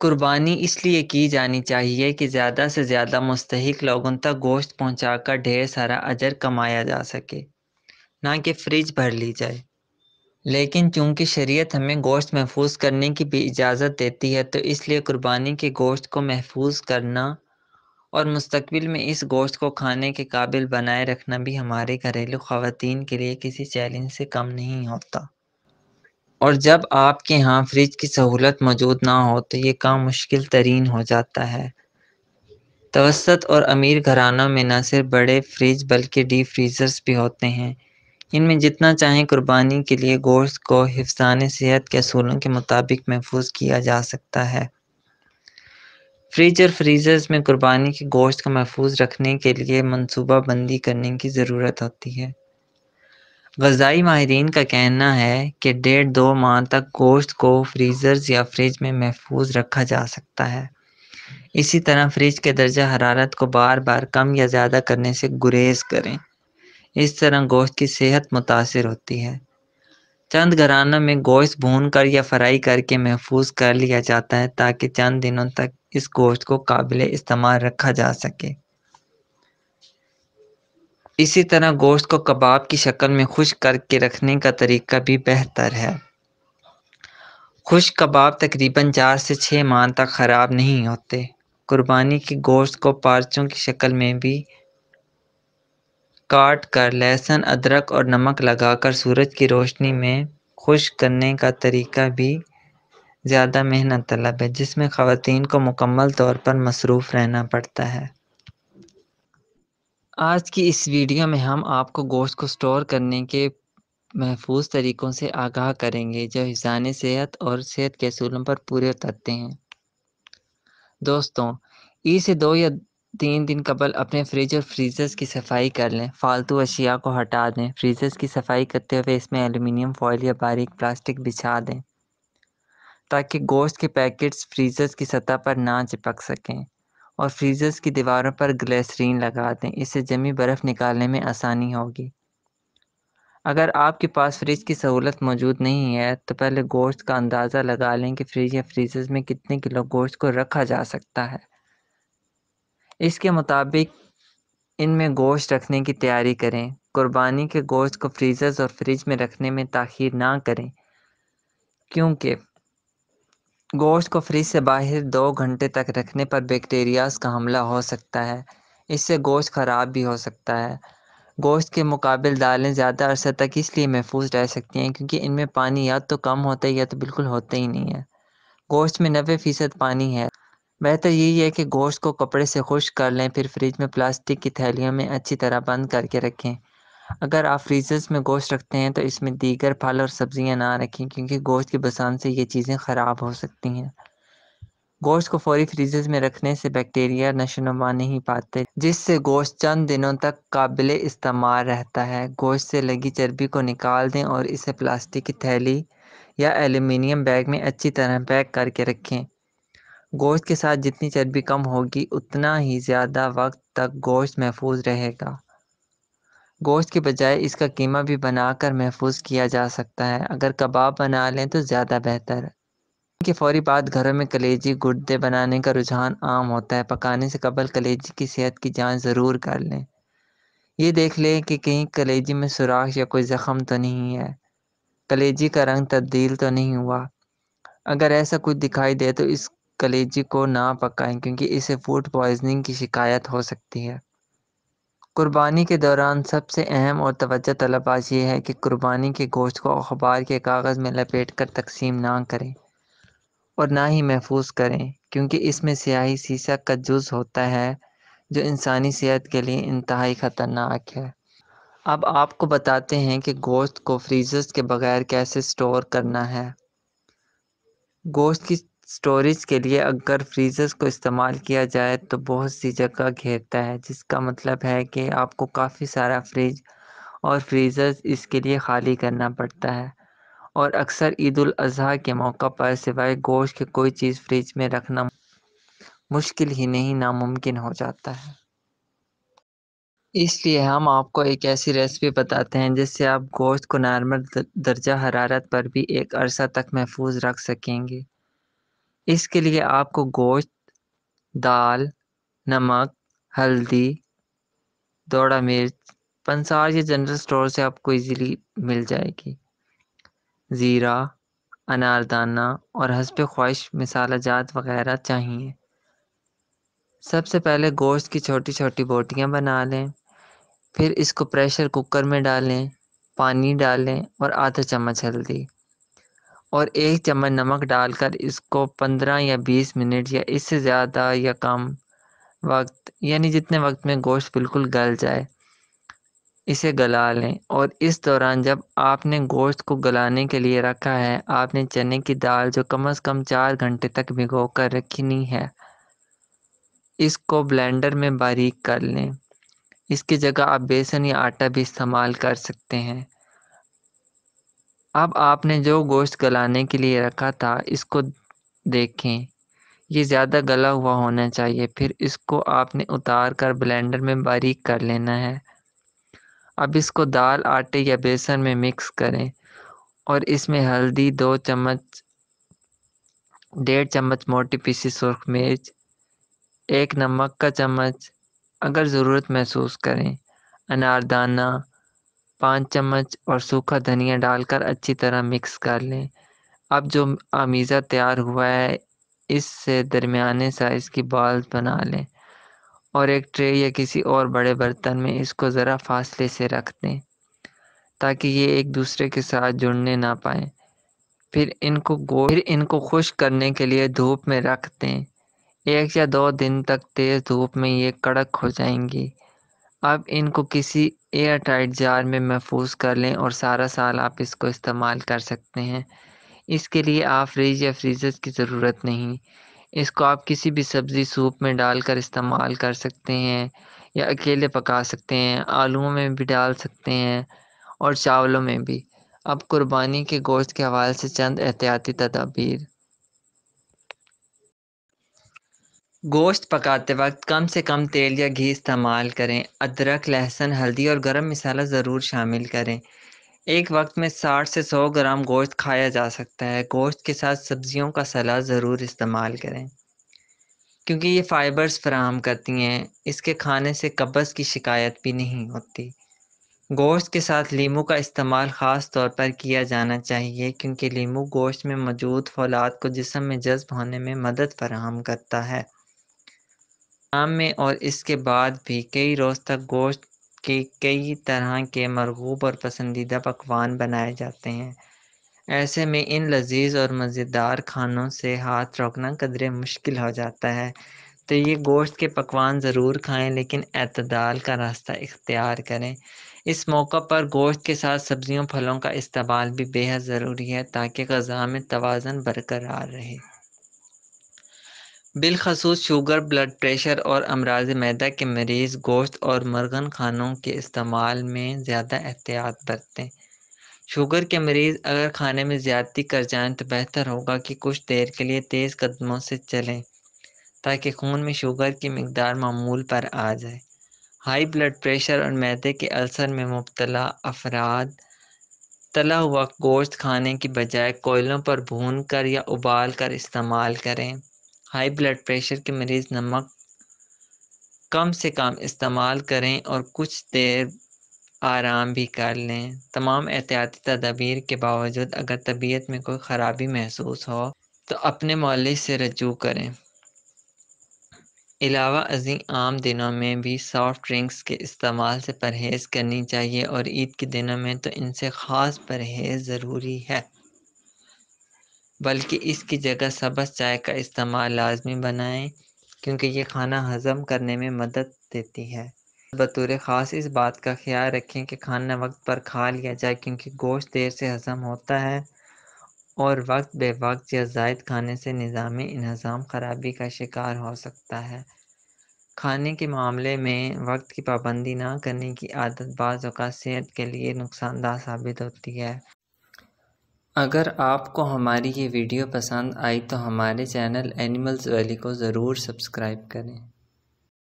कुर्बानी इसलिए की जानी चाहिए कि ज़्यादा से ज़्यादा मुस्तक लोगों तक गोश्त कर ढेर सारा अजर कमाया जा सके ना कि फ्रिज भर ली जाए लेकिन चूंकि शरीयत हमें गोश्त महफूज करने की भी इजाज़त देती है तो इसलिए कुर्बानी के गोश्त को महफूज करना और मुस्तबिल में इस गोश्त को खाने के काबिल बनाए रखना भी हमारे घरेलू ख़वान के लिए किसी चैलेंज से कम नहीं होता और जब आपके यहाँ फ्रिज की सहूलत मौजूद ना हो तो ये काम मुश्किल तरीन हो जाता है तवसत और अमीर घरानों में न सिर्फ बड़े फ्रिज बल्कि डी फ्रीज़र्स भी होते हैं इनमें जितना चाहें कुर्बानी के लिए गोश्त को हिफसान सेहत के असूलों के मुताबिक महफूज किया जा सकता है फ्रिज और फ्रीज़र्स में कुर्बानी के गोश्त को महफूज रखने के लिए मनसूबा बंदी करने की ज़रूरत होती है गज़ाई माहरीन का कहना है कि डेढ़ दो माह तक गोश्त को फ्रीज़र्स या फ्रिज में महफूज रखा जा सकता है इसी तरह फ्रिज के दर्जा हरारत को बार बार कम या ज़्यादा करने से गुरेज करें इस तरह गोश्त की सेहत मुतासर होती है चंद घरानों में गोश्त भून कर या फ्राई करके महफूज कर लिया जाता है ताकि चंद दिनों तक इस गोश्त को काबिल इस्तेमाल रखा जा सके इसी तरह गोश्त को कबाब की शक्ल में खुश करके रखने का तरीका भी बेहतर है खुश कबाब तकरीबन चार से छः माह तक ख़राब नहीं होते कुर्बानी के गोश्त को पार्चों की शक्ल में भी काट कर लहसुन अदरक और नमक लगाकर सूरज की रोशनी में खुश करने का तरीका भी ज़्यादा मेहनत तलब है जिसमें ख़वातीन को मुकम्मल तौर पर मसरूफ़ रहना पड़ता है आज की इस वीडियो में हम आपको गोश्त को स्टोर करने के महफूज तरीक़ों से आगाह करेंगे जो हिफान सेहत और सेहत के असूलों पर पूरे उतरते हैं दोस्तों ई से दो या तीन दिन कबल अपने फ्रिज और फ्रीज़र्स की सफाई कर लें फालतू अशिया को हटा दें फ्रीज़र्स की सफाई करते हुए इसमें एल्युमिनियम फॉइल या बारीक प्लास्टिक बिछा दें ताकि गोश्त के पैकेट्स फ्रीज़र्स की सतह पर ना चिपक सकें और फ्रीज़र्स की दीवारों पर ग्लेसरीन लगा दें इससे जमी बर्फ़ निकालने में आसानी होगी अगर आपके पास फ्रिज की सहूलत मौजूद नहीं है तो पहले गोश्त का अंदाज़ा लगा लें कि फ्रिज या फ्रीजर्स में कितने किलो गोश्त को रखा जा सकता है इसके मुताबिक इनमें गोश्त रखने की तैयारी करें कुर्बानी के गोश्त को फ्रीज़र्स और फ्रिज में रखने में ताखिर ना करें क्योंकि गोश्त को फ्रिज से बाहर दो घंटे तक रखने पर बैक्टीरियाज का हमला हो सकता है इससे गोश्त ख़राब भी हो सकता है गोश्त के मुकाबले दालें ज़्यादा अरसा तक इसलिए महफूज रह सकती हैं क्योंकि इनमें पानी या तो कम होता है या तो बिल्कुल होता ही नहीं है गोश्त में नबे फ़ीसद पानी है बेहतर यही है कि गोश्त को कपड़े से खुश कर लें फिर फ्रिज में प्लास्टिक की थैलियों में अच्छी तरह बंद करके रखें अगर आप फ्रीजर्स में गोश्त रखते हैं तो इसमें दीगर फल और सब्जियां ना रखें क्योंकि गोश्त की बसान से ये चीज़ें ख़राब हो सकती हैं गोश्त को फौरी फ्रीजर्स में रखने से बैक्टीरिया नशोनुमा नहीं पाते जिससे गोश्त चंद दिनों तक काबिल इस्तेमाल रहता है गोश्त से लगी चर्बी को निकाल दें और इसे प्लास्टिक की थैली या एल्यूमिनियम बैग में अच्छी तरह पैक करके रखें गोश्त के साथ जितनी चर्बी कम होगी उतना ही ज़्यादा वक्त तक गोश्त महफूज रहेगा गोश्त के बजाय इसका कीमा भी बनाकर महफूज किया जा सकता है अगर कबाब बना लें तो ज़्यादा बेहतर के फौरी बाद घरों में कलेजी गुर्दे बनाने का रुझान आम होता है पकाने से कबल कलेजी की सेहत की जाँच ज़रूर कर लें यह देख लें कि कहीं कलेजी में सुराख या कोई जख्म तो नहीं है कलेजी का रंग तब्दील तो नहीं हुआ अगर ऐसा कुछ दिखाई दे तो इस कलेजी को ना पकाएं क्योंकि इसे फूड पॉइजनिंग की शिकायत हो सकती है कुर्बानी के दौरान सबसे अहम और तवज्जो तलब आज ये है कि कुर्बानी के गोश्त को अखबार के कागज़ में लपेट कर तकसीम ना करें और ना ही महफूज करें क्योंकि इसमें स्याही सीसा का जुज़ होता है जो इंसानी सेहत के लिए इंतहाई ख़तरनाक है अब आपको बताते हैं कि गोश्त को फ्रीज़र्स के बगैर कैसे स्टोर करना है गोश्त की स्टोरेज के लिए अगर फ्रीज़र्स को इस्तेमाल किया जाए तो बहुत सी जगह घेरता है जिसका मतलब है कि आपको काफ़ी सारा फ्रिज और फ्रीज़र्स इसके लिए खाली करना पड़ता है और अक्सर ईद अज़हा के मौका पर सिवाय गोश्त के कोई चीज़ फ्रिज में रखना मुश्किल ही नहीं नामुमकिन हो जाता है इसलिए हम आपको एक ऐसी रेसिपी बताते हैं जिससे आप गोश्त को नॉर्मल दर्जा हरारत पर भी एक अरसा तक महफूज रख सकेंगे इसके लिए आपको गोश्त दाल नमक हल्दी दौड़ा मिर्च पंसार या जनरल स्टोर से आपको इजीली मिल जाएगी ज़ीरा अनारदाना और हसब ख्वाहिश मसाला जात वगैरह चाहिए सबसे पहले गोश्त की छोटी छोटी बोटियाँ बना लें फिर इसको प्रेशर कुकर में डालें पानी डालें और आधा चम्मच हल्दी और एक चम्मच नमक डालकर इसको पंद्रह या बीस मिनट या इससे ज़्यादा या कम वक्त यानी जितने वक्त में गोश्त बिल्कुल गल जाए इसे गला लें और इस दौरान जब आपने गोश्त को गलाने के लिए रखा है आपने चने की दाल जो कम से कम चार घंटे तक भिगो कर रखनी है इसको ब्लेंडर में बारीक कर लें इसकी जगह आप बेसन या आटा भी इस्तेमाल कर सकते हैं अब आपने जो गोश्त गलाने के लिए रखा था इसको देखें ये ज़्यादा गला हुआ होना चाहिए फिर इसको आपने उतार कर ब्लेंडर में बारीक कर लेना है अब इसको दाल आटे या बेसन में मिक्स करें और इसमें हल्दी दो चम्मच डेढ़ चम्मच मोटी पीसी सुरख मिर्च एक नमक का चम्मच अगर ज़रूरत महसूस करें अनारदाना पाँच चम्मच और सूखा धनिया डालकर अच्छी तरह मिक्स कर लें अब जो आमीज़ा तैयार हुआ है इससे दरमियाने साइज़ की बॉल्स बना लें और एक ट्रे या किसी और बड़े बर्तन में इसको ज़रा फासले से रख दें ताकि ये एक दूसरे के साथ जुड़ने ना पाए फिर इनको गो फिर इनको खुश करने के लिए धूप में रख दें एक या दो दिन तक तेज़ धूप में ये कड़क हो जाएंगी अब इनको किसी एयर टाइट जार में महफूज कर लें और सारा साल आप इसको इस्तेमाल कर सकते हैं इसके लिए आप फ्रिज या फ्रीज़र की ज़रूरत नहीं इसको आप किसी भी सब्ज़ी सूप में डालकर इस्तेमाल कर सकते हैं या अकेले पका सकते हैं आलूओं में भी डाल सकते हैं और चावलों में भी अब कुर्बानी के गोश्त के हवाले से चंद एहतियाती तदाबीर गोश्त पकाते वक्त कम से कम तेल या घी इस्तेमाल करें अदरक लहसन हल्दी और गरम मसाला ज़रूर शामिल करें एक वक्त में 60 से 100 ग्राम गोश्त खाया जा सकता है गोश्त के साथ सब्जियों का सलाद ज़रूर इस्तेमाल करें क्योंकि ये फ़ाइबर्स फ्राहम करती हैं इसके खाने से कब्ज़ की शिकायत भी नहीं होती गोश्त के साथ लीमू का इस्तेमाल ख़ास तौर पर किया जाना चाहिए क्योंकि लीमू गोश्त में मौजूद फौलाद को जिसम में जज्ब होने में मदद फराहम करता है शाम में और इसके बाद भी कई रोज़ तक गोश्त के कई तरह के मरगूब और पसंदीदा पकवान बनाए जाते हैं ऐसे में इन लजीज और मज़ेदार खानों से हाथ रोकना कदरे मुश्किल हो जाता है तो ये गोश्त के पकवान ज़रूर खाएं लेकिन अतदाल का रास्ता इख्तियार करें इस मौका पर गोश्त के साथ सब्जियों फलों का इस्तेमाल भी बेहद ज़रूरी है ताकि गज़ा में तोज़न बरकरार रहे बिलखसूस शुगर ब्लड प्रेशर और अमराज मैदा के मरीज़ गोश्त और मरगन खानों के इस्तेमाल में ज़्यादा एहतियात बरतें शुगर के मरीज़ अगर खाने में ज़्यादती कर जाएं तो बेहतर होगा कि कुछ देर के लिए तेज़ कदमों से चलें ताकि खून में शुगर की मकदार मामूल पर आ जाए हाई ब्लड प्रेशर और मैदे के अल्सर में मुबतला अफराद तला हुआ गोश्त खाने की बजाय कोयलों पर भून कर या उबाल कर इस्तेमाल करें हाई ब्लड प्रेशर के मरीज़ नमक कम से कम इस्तेमाल करें और कुछ देर आराम भी कर लें तमाम एहतियाती तदाबीर के बावजूद अगर तबीयत में कोई ख़राबी महसूस हो तो अपने मौलिज से रजू करें अलावा अजी आम दिनों में भी सॉफ्ट ड्रिंक्स के इस्तेमाल से परहेज़ करनी चाहिए और ईद के दिनों में तो इनसे ख़ास परहेज़ ज़रूरी है बल्कि इसकी जगह सबस चाय का इस्तेमाल लाजमी बनाएं क्योंकि ये खाना हज़म करने में मदद देती है बतौर ख़ास इस बात का ख्याल रखें कि खाना वक्त पर खा लिया जाए क्योंकि गोश्त देर से हज़म होता है और वक्त बे वक्त या जायद खाने से निज़ाम इनहसाम खराबी का शिकार हो सकता है खाने के मामले में वक्त की पाबंदी ना करने की आदत बाज़ सेहत के लिए नुकसानदार साबित होती है अगर आपको हमारी ये वीडियो पसंद आई तो हमारे चैनल एनिमल्स वैली को ज़रूर सब्सक्राइब करें